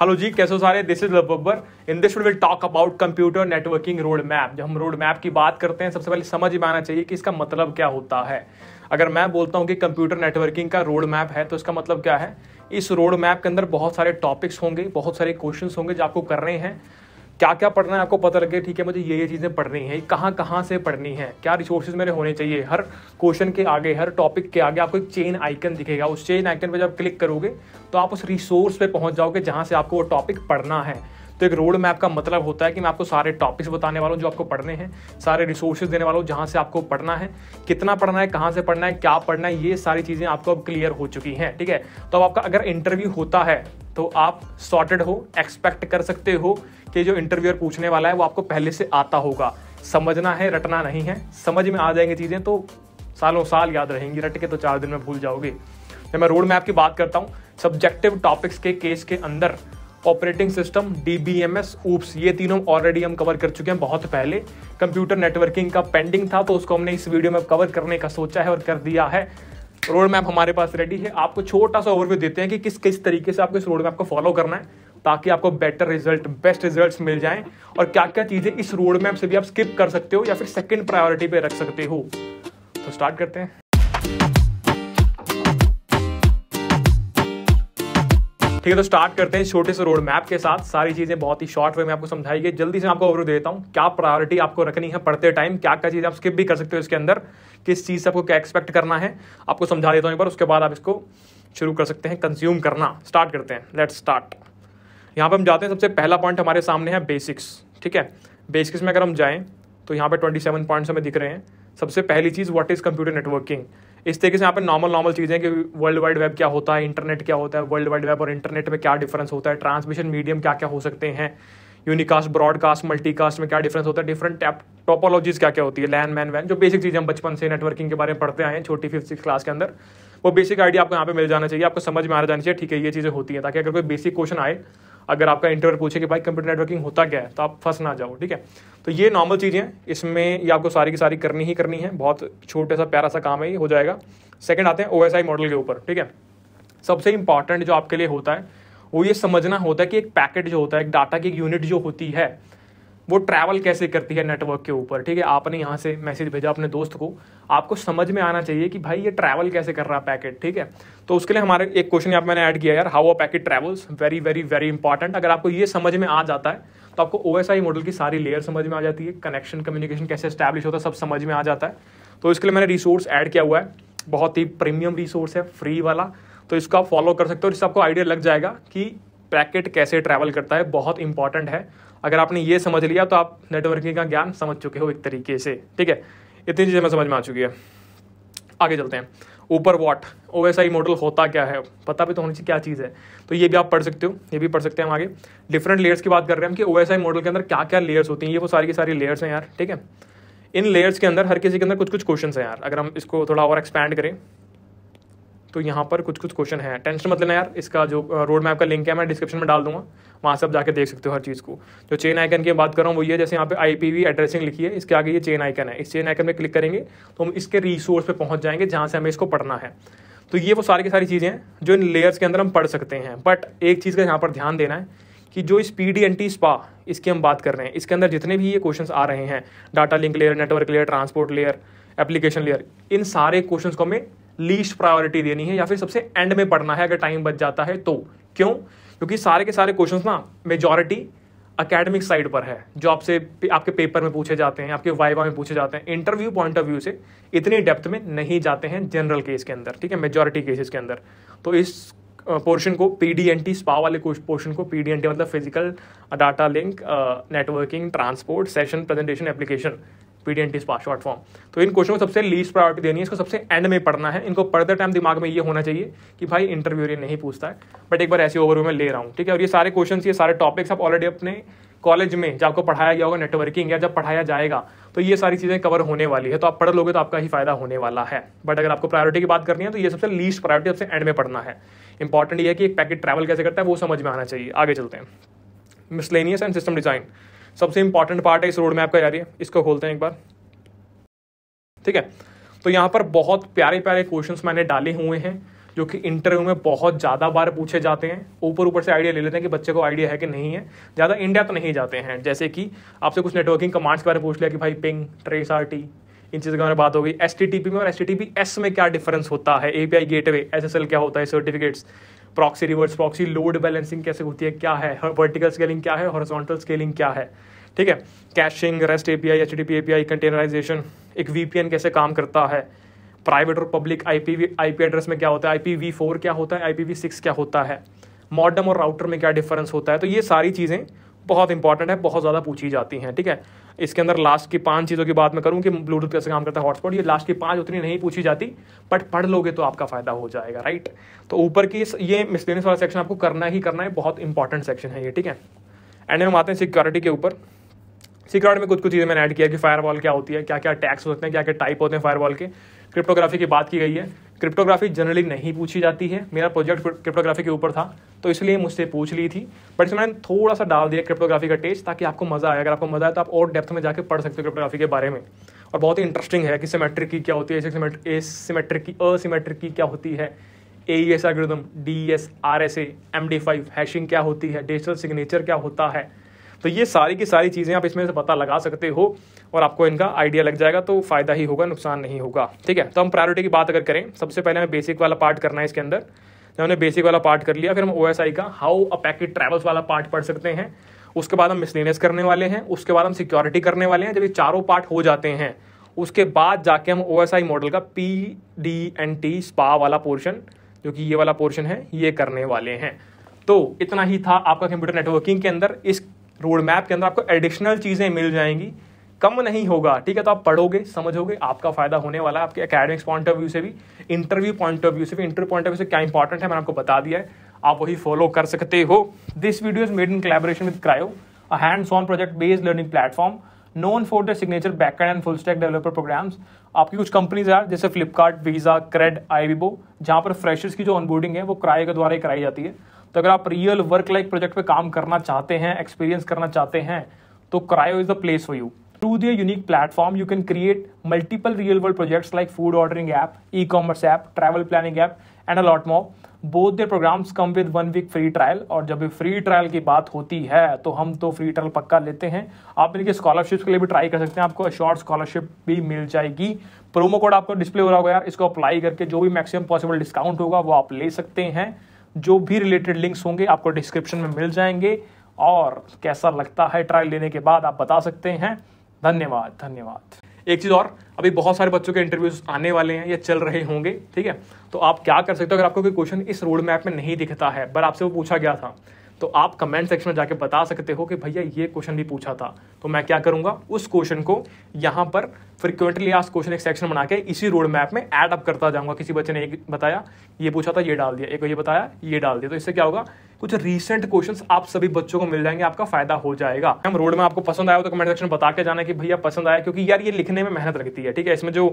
Hello जी कैसे हो सारे this is Love Babbar in this we'll talk about computer networking road map जब हम रोड मैप की बात करते हैं सबसे पहले समझ में आना चाहिए कि इसका मतलब क्या होता है अगर मैं बोलता हूँ कि कंप्यूटर नेटवर्किंग का रोड मैप है तो इसका मतलब क्या है इस रोड मैप के अंदर बहुत सारे टॉपिक्स होंगे बहुत सारे क्वेश्चन होंगे जो आपको कर रहे हैं क्या क्या पढ़ना है आपको पता लगे ठीक है मुझे ये ये चीज़ें पढ़नी है कहाँ कहाँ से पढ़नी है क्या रिसोर्सेज मेरे होने चाहिए हर क्वेश्चन के आगे हर टॉपिक के आगे आपको एक चेन आइकन दिखेगा उस चेन आइकन पर जब क्लिक करोगे तो आप उस रिसोर्स पे पहुंच जाओगे जहाँ से आपको वो टॉपिक पढ़ना है तो एक रोड मैप का मतलब होता है कि मैं आपको सारे टॉपिक्स बताने वाला हूँ जो आपको पढ़ने हैं सारे रिसोर्सेज देने वाला हूँ जहाँ से आपको पढ़ना है कितना पढ़ना है कहाँ से पढ़ना है क्या पढ़ना है ये सारी चीज़ें आपको अब क्लियर हो चुकी हैं ठीक है तो अब आपका अगर इंटरव्यू होता है तो आप सॉर्टेड हो एक्सपेक्ट कर सकते हो कि जो इंटरव्यूअर पूछने वाला है वो आपको पहले से आता होगा समझना है रटना नहीं है समझ में आ जाएंगी चीज़ें तो सालों साल याद रहेंगी रट के तो चार दिन में भूल जाओगे जब मैं रोड मैप की बात करता हूँ सब्जेक्टिव टॉपिक्स के केस के अंदर operating system D B M S oops ये तीनों ऑलरेडी हम कवर कर चुके हैं बहुत पहले कंप्यूटर नेटवर्किंग का पेंडिंग था तो उसको हमने इस वीडियो में कवर करने का सोचा है और कर दिया है रोड मैप हमारे पास रेडी है आपको छोटा सा ओवरव्यू देते हैं कि किस किस तरीके से आपको इस रोड मैप को फॉलो करना है ताकि आपको बेटर रिजल्ट बेस्ट रिजल्ट मिल जाएं और क्या क्या चीज़ें इस रोड मैप से भी आप स्किप कर सकते हो या फिर सेकेंड प्रायोरिटी पे रख सकते हो तो स्टार्ट करते हैं ठीक है तो स्टार्ट करते हैं छोटे से रोड मैप के साथ सारी चीज़ें बहुत ही शॉर्ट वे में आपको समझाई गई जल्दी से आपको ओवरव्यू देता हूँ क्या प्रायोरिटी आपको रखनी है पढ़ते टाइम क्या क्या चीज़ आप स्किप भी कर सकते हो इसके अंदर किस चीज़ से आपको क्या एक्सपेक्ट करना है आपको समझा देता हूँ एक बार उसके बाद आप इसको शुरू कर सकते हैं कंज्यूम करना स्टार्ट करते हैं लेट स्टार्ट यहाँ पर हम जाते हैं सबसे पहला पॉइंट हमारे सामने है बेसिक्स ठीक है बेसिक्स में अगर हम जाएँ तो यहाँ पर ट्वेंटी सेवन पॉइंट्स हमें दिख रहे हैं सबसे पहली चीज़ व्हाट इज़ कंप्यूटर नेटवर्किंग इस तरीके से यहाँ पे नॉर्मल नॉर्मल चीज़ें कि वर्ल्ड वाइड वेब क्या होता है इंटरनेट क्या होता है वर्ल्ड वाइड वेब और इंटरनेट में क्या डिफरेंस होता है ट्रांसमिशन मीडियम क्या क्या हो सकते हैं यूनिकास्ट ब्रॉडकास्ट मल्टीकास्ट में क्या डिफरेंस होता है डिफरेंट टैप टॉपोलॉजीज क्या क्या होती है लैन मैन वैन जो बेसिक चीज़ हम बचपन से नेटवर्किंग के बारे में पढ़ते आए हैं छोटी फिफ्थ सिक्स क्लास के अंदर वो बेसिक आइडिया आपको यहाँ पे मिल जाना चाहिए आपको समझ में आ जाना चाहिए ठीक है ये चीज़ें होती हैं ताकि अगर कोई बेसिक क्वेश्चन आए अगर आपका इंटरव्यू पूछे कि भाई कंप्यूटर नेटवर्किंग होता क्या है तो आप फंस ना जाओ ठीक है तो ये नॉर्मल चीज़ें हैं इसमें ये आपको सारी की सारी करनी ही करनी है बहुत छोटे सा प्यारा सा काम है ये हो जाएगा सेकेंड आते हैं ओ मॉडल के ऊपर ठीक है सबसे इंपॉर्टेंट जो आपके लिए होता है वो ये समझना होता है कि एक पैकेट जो होता है एक डाटा की एक यूनिट जो होती है वो ट्रैवल कैसे करती है नेटवर्क के ऊपर ठीक है आपने यहाँ से मैसेज भेजा अपने दोस्त को आपको समझ में आना चाहिए कि भाई ये ट्रैवल कैसे कर रहा है पैकेट ठीक है तो उसके लिए हमारे एक क्वेश्चन आप मैंने ऐड किया यार how a packet travels very very very important अगर आपको ये समझ में आ जाता है तो आपको ओ मॉडल की सारी लेयर समझ में आ जाती है कनेक्शन कम्युनिकेशन कैसे स्टैब्लिश होता है सब समझ में आ जाता है तो इसके लिए मैंने रिसोर्स ऐड किया हुआ है बहुत ही प्रीमियम रिसोर्स है फ्री वाला तो इसको आप फॉलो कर सकते हो और इससे आपको आइडिया लग जाएगा कि पैकेट कैसे ट्रैवल करता है बहुत इंपॉर्टेंट है अगर आपने ये समझ लिया तो आप नेटवर्किंग का ज्ञान समझ चुके हो एक तरीके से ठीक है इतनी चीज़ें हमें समझ में आ चुकी है आगे चलते हैं ऊपर what O S I model होता क्या है पता भी तो होनी चाहिए क्या चीज़ है तो ये भी आप पढ़ सकते हो ये भी पढ़ सकते हैं हम आगे डिफरेंट लेयर्स की बात कर रहे हैं हम कि ओ एस आई मॉडल के अंदर क्या क्या लेयर्स होती हैं ये वो सारी की सारी लेयर्स हैं यार ठीक है इन लेयर्स के अंदर हर किसी के अंदर कुछ कुछ क्वेश्चन हैं यार अगर हम इसको थोड़ा और एक्सपैंड करें तो यहाँ पर कुछ कुछ क्वेश्चन है टेंशन मत लेना यार इसका जो रोड मैप का लिंक है मैं डिस्क्रिप्शन में डाल दूंगा वहाँ से आप जाके देख सकते हो हर चीज़ को जो चेन आइकन की बात कर रहा हूँ वो ये जैसे यहाँ पे आईपीवी एड्रेसिंग लिखी है इसके आगे ये चेन आइकन है इस चेन आइकन में क्लिक करेंगे तो हम इसके रिसोर्स पर पहुँच जाएंगे जहाँ से हमें इसको पढ़ना है तो ये वो सारी की सारी चीज़ें हैं जो इन लेयर्स के अंदर हम पढ़ सकते हैं बट एक चीज़ का यहाँ पर ध्यान देना है कि जो इस P D N T spa इसकी हम बात कर रहे हैं इसके अंदर जितने भी ये क्वेश्चन आ रहे हैं data link layer network layer transport layer application layer इन सारे क्वेश्चन को हमें लीस्ट प्रायोरिटी देनी है या फिर सबसे एंड में पढ़ना है अगर टाइम बच जाता है तो क्यों क्योंकि सारे के सारे क्वेश्चन ना मेजॉरिटी अकेडमिक साइड पर है जो आपसे आपके पेपर में पूछे जाते हैं आपके वाइवा में पूछे जाते हैं इंटरव्यू पॉइंट ऑफ व्यू से इतनी डेप्थ में नहीं जाते हैं जनरल केस के अंदर ठीक है मेजोरिटी केसेस के अंदर तो इस पोर्शन को P D N T spa वाले पोर्शन को पी डी एन टी मतलब physical data link networking transport session presentation application P short form तो इन क्वेश्चन को सबसे लीस्ट प्रायोरिटी देनी है इसको सबसे एंड में पढ़ना है इनको पढ़ते टाइम दिमाग में ये होना चाहिए कि भाई इंटरव्यू ये नहीं पूछता है बट एक बार ऐसे ओवरव्यू में ले रहा हूँ ठीक है और ये सारे क्वेश्चन ये सारे टॉपिक्स आप ऑलरेडी अपने कॉलेज में जब आपको पढ़ाया गया होगा नेटवर्किंग या जब पढ़ाया जाएगा तो ये सारी चीज़ें कवर होने वाली है तो आप पढ़ लोगे तो आपका ही फायदा होने वाला है बट अगर आपको प्रायोरिटी की बात करनी है तो ये सबसे लीस्ट प्रायोरिटी सबसे एंड में पढ़ना है इंपॉर्टेंट ये है कि एक पैकेट ट्रैवल कैसे करता है वो समझ में आना चाहिए आगे चलते हैं मिसलेनियस एंड सिस्टम डिज़ाइन सबसे इंपॉर्टेंट पार्ट है इस रोड मैप का यार इसको खोलते हैं एक बार ठीक है तो यहाँ पर बहुत प्यारे प्यारे क्वेश्चंस मैंने डाले हुए हैं जो कि इंटरव्यू में बहुत ज़्यादा बार पूछे जाते हैं ऊपर ऊपर से आइडिया ले लेते हैं कि बच्चे को आइडिया है कि नहीं है ज़्यादा इंडिया तो नहीं जाते हैं जैसे कि आपसे कुछ नेटवर्किंग कमांड्स के बारे में पूछ लिया कि भाई पिंग ट्रेस आर टी इन चीज़ों के बारे में बात हो गई एस टी टी पी में और S T T P S में क्या डिफरेंस होता है A P I gateway S S L क्या होता है certificates proxy reverse proxy load balancing कैसे होती है क्या है वर्टिकल स्केलिंग क्या है हॉरिजॉन्टल स्केलिंग क्या है ठीक है caching REST API H D API containerization एक वीपीएन कैसे काम करता है प्राइवेट और पब्लिक आईपीवी आईपी एड्रेस में क्या होता है आईपीवी फोर क्या होता है आईपीवी सिक्स क्या होता है मॉडर्न और राउटर में क्या डिफरेंस होता है तो ये सारी चीज़ें बहुत इंपॉर्टेंट है बहुत ज़्यादा पूछी जाती हैं ठीक है इसके अंदर लास्ट की पांच चीज़ों की बात मैं करूँ कि ब्लूटूथ कैसे काम करता है हॉटस्पॉट ये लास्ट की पांच उतनी नहीं पूछी जाती बट पढ़ लोगे तो आपका फ़ायदा हो जाएगा राइट तो ऊपर की ये मिसलेनियस वाला सेक्शन आपको करना ही करना है बहुत इंपॉर्टेंट सेक्शन है ये ठीक है एंड हम आते हैं सिक्योरिटी के ऊपर सिक्योरिटी में कुछ कुछ चीज़ें मैंने ऐड किया कि फायर क्या होती है क्या क्या टैक्स होते हैं क्या क्या टाइप होते हैं फायर के क्रिप्टोग्राफी की बात की गई है क्रिप्टोग्राफी जनरली नहीं पूछी जाती है मेरा प्रोजेक्ट क्रिप्टोग्राफी के ऊपर था तो इसलिए मुझसे पूछ ली थी बट इसमें मैंने थोड़ा सा डाल दिया क्रिप्टोग्राफी का टेस्ट ताकि आपको मज़ा आए अगर आपको मज़ा आए तो आप और डेप्थ में जाकर पढ़ सकते हो क्रिप्टोग्राफी के बारे में और बहुत ही इंटरेस्टिंग है कि सिमेट्रिक की क्या होती है सिमेट्रिक की असीमेट्रिक की क्या होती है A E S algorithm D S R S M D five hashing क्या होती है डिजिटल सिग्नेचर क्या होता है तो ये सारी की सारी चीज़ें आप इसमें से पता लगा सकते हो और आपको इनका आइडिया लग जाएगा तो फ़ायदा ही होगा नुकसान नहीं होगा ठीक है तो हम प्रायोरिटी की बात अगर करें सबसे पहले हमें बेसिक वाला पार्ट करना है इसके अंदर हमने बेसिक वाला पार्ट कर लिया फिर हम ओ का हाउ अ पैकेट ट्रैवल्स वाला पार्ट पढ़ सकते हैं उसके बाद हम मिसलेनियस करने वाले हैं उसके बाद हम सिक्योरिटी करने वाले हैं जब ये चारों पार्ट हो जाते हैं उसके बाद जाके हम ओ मॉडल का P D N T spa वाला पोर्शन जो कि ये वाला पोर्शन है ये करने वाले हैं तो इतना ही था आपका कंप्यूटर नेटवर्किंग के अंदर इस रोड मैप के अंदर आपको एडिशनल चीज़ें मिल जाएंगी कम नहीं होगा ठीक है तो आप पढ़ोगे समझोगे आपका फायदा होने वाला है आपके अकेडमिक्स पॉइंट ऑफ व्यू से भी इंटरव्यू पॉइंट ऑफ व्यू से भी इंटरव्यू पॉइंट ऑफ व्यू से क्या इंपॉर्टेंट है मैंने आपको बता दिया है आप वही फॉलो कर सकते हो this video is made in collaboration with Crio a hands on project based learning platform known for the signature backend and full stack developer programs आपकी कुछ कंपनीज है जैसे फ्लिपकार्ट वीजा क्रेड आईवीबो जहां पर फ्रेशर्स की जो ऑनबोर्डिंग है वो क्रायो के द्वारा ही कराई जाती है तो अगर आप रियल वर्क लाइक प्रोजेक्ट पे काम करना चाहते हैं एक्सपीरियंस करना चाहते हैं तो Crio is the place for you Through their unique platform, you can create multiple real world projects like food ordering app, e commerce app, travel planning app, and a lot more. Both their programs come with one week free trial और जब free trial की बात होती है तो हम तो free trial पक्का लेते हैं आप इनके स्कॉलरशिप के लिए भी ट्राई कर सकते हैं आपको शॉर्ट स्कॉलरशिप भी मिल जाएगी प्रोमो कोड आपको डिस्प्ले हो रहा होगा यार इसको अप्लाई करके जो भी मैक्सिमम पॉसिबल डिस्काउंट होगा वो आप ले सकते हैं जो भी रिलेटेड लिंक्स होंगे आपको डिस्क्रिप्शन में मिल जाएंगे और कैसा लगता है ट्रायल लेने के बाद आप बता सकते हैं धन्यवाद धन्यवाद एक चीज़ और अभी बहुत सारे बच्चों के इंटरव्यूज आने वाले हैं या चल रहे होंगे ठीक है तो आप क्या कर सकते हो अगर आपको कोई क्वेश्चन इस रोड मैप में नहीं दिखता है पर आपसे वो पूछा गया था तो आप कमेंट सेक्शन में जाके बता सकते हो कि भैया ये क्वेश्चन भी पूछा था तो मैं क्या करूंगा उस क्वेश्चन को यहाँ पर फ्रिक्वेंटली आज क्वेश्चन एक सेक्शन बना के इसी रोड मैप में एड अप करता जाऊंगा किसी बच्चे ने एक बताया ये पूछा था ये डाल दिया एक ये बताया ये डाल दिया तो इससे क्या होगा कुछ रीसेंट क्वेश्चंस आप सभी बच्चों को मिल जाएंगे आपका फायदा हो जाएगा हम रोड में आपको पसंद आया तो कमेंट सेक्शन बता के जाना कि भैया पसंद आया क्योंकि यार ये लिखने में मेहनत लगती है ठीक है इसमें जो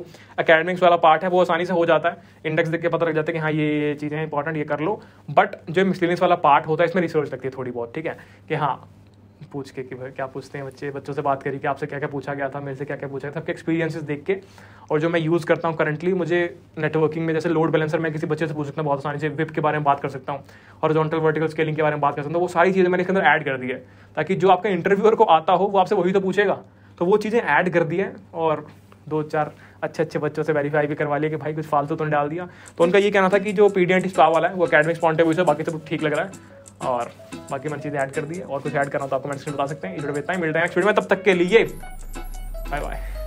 अकेडमिक्स वाला पार्ट है वो आसानी से हो जाता है इंडेक्स देख के पता लग जाता है कि हाँ ये चीज़ें इंपॉर्टेंट ये कर लो बट जो मिसलिनियस वाला पार्ट होता है इसमें रिसर्च लगती है थोड़ी बहुत ठीक है कि हाँ पूछ के कि भाई क्या पूछते हैं बच्चे बच्चों से बात करी कि आपसे क्या क्या पूछा गया था मेरे से क्या क्या पूछा गया था आपके एक्सपीरियंसेस देख के और जो मैं यूज़ करता हूँ करंटली मुझे नेटवर्किंग में जैसे लोड बैलेंसर मैं किसी बच्चे से पूछ सकता हूँ बहुत आसानी से विप के बारे में बात कर सकता हूँ और जोटल वर्टिकल स्केलिंग के बारे में बात कर सकता हूँ वो सारी चीज़ें मैंने इसके अंदर ऐड कर दी है ताकि जो आपका इंटरव्यूअर को आता हो वो आपसे वही तो पूछेगा तो वो चीज़ें ऐड कर दी है और दो चार अच्छे अच्छे बच्चों से वेरीफाई भी करवा लिया कि भाई कुछ फालतू तो नहीं डाल दिया तो उनका ये कहना था कि जो पी डी एन टी वाला है वो अकेडमिक्स पॉइंट ऑफ व्यू से बाकी सब ठीक लग रहा है और बाकी मैंने चीज़ें ऐड कर दी है और कुछ ऐड करना हो तो आपको मैंने बता सकते हैं इस वीडियो में इतना ही मिलता है नेक्स्ट वीडियो में तब तक के लिए बाय बाय